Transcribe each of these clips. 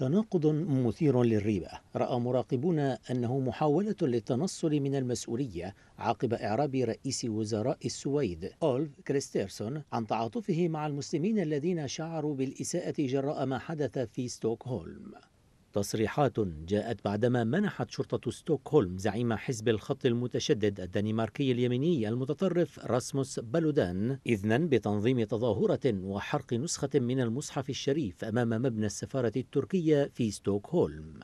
تناقض مثير للريبة رأى مراقبون أنه محاولة للتنصل من المسؤولية عقب إعراب رئيس وزراء السويد أولف كريستيرسون عن تعاطفه مع المسلمين الذين شعروا بالإساءة جراء ما حدث في ستوكهولم تصريحات جاءت بعدما منحت شرطة ستوكهولم زعيم حزب الخط المتشدد الدنماركي اليميني المتطرف راسموس بالودان إذنا بتنظيم تظاهرة وحرق نسخة من المصحف الشريف أمام مبنى السفارة التركية في ستوكهولم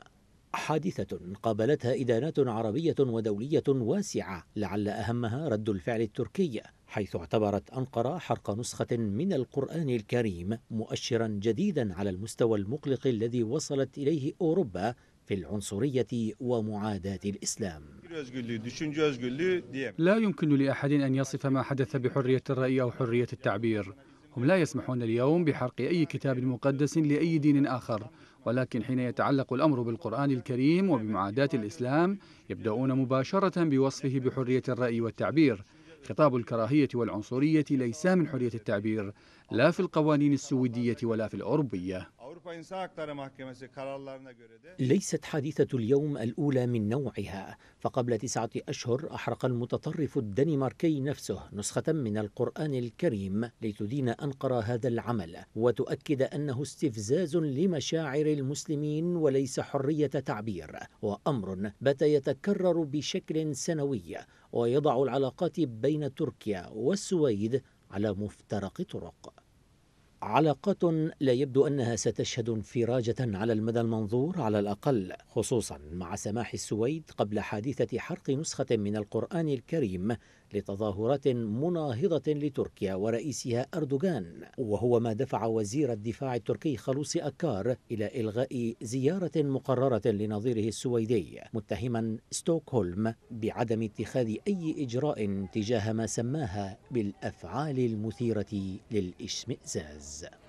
حادثة قابلتها إدانات عربية ودولية واسعة لعل أهمها رد الفعل التركي حيث اعتبرت أنقرة حرق نسخة من القرآن الكريم مؤشرا جديدا على المستوى المقلق الذي وصلت إليه أوروبا في العنصرية ومعاداة الإسلام لا يمكن لأحد أن يصف ما حدث بحرية الرأي أو حرية التعبير هم لا يسمحون اليوم بحرق أي كتاب مقدس لأي دين آخر ولكن حين يتعلق الأمر بالقرآن الكريم وبمعاداة الإسلام يبدأون مباشرة بوصفه بحرية الرأي والتعبير خطاب الكراهية والعنصرية ليس من حرية التعبير لا في القوانين السويدية ولا في الأوروبية ليست حادثة اليوم الأولى من نوعها فقبل تسعة أشهر أحرق المتطرف الدنماركي نفسه نسخة من القرآن الكريم لتدين أنقرة هذا العمل وتؤكد أنه استفزاز لمشاعر المسلمين وليس حرية تعبير وأمر بات يتكرر بشكل سنوي ويضع العلاقات بين تركيا والسويد على مفترق طرق علاقات لا يبدو أنها ستشهد انفراجة على المدى المنظور على الأقل خصوصا مع سماح السويد قبل حادثة حرق نسخة من القرآن الكريم لتظاهرات مناهضة لتركيا ورئيسها أردوغان وهو ما دفع وزير الدفاع التركي خلوص أكار إلى إلغاء زيارة مقررة لنظيره السويدي متهما ستوكهولم بعدم اتخاذ أي إجراء تجاه ما سماها بالأفعال المثيرة للإشمئزاز is.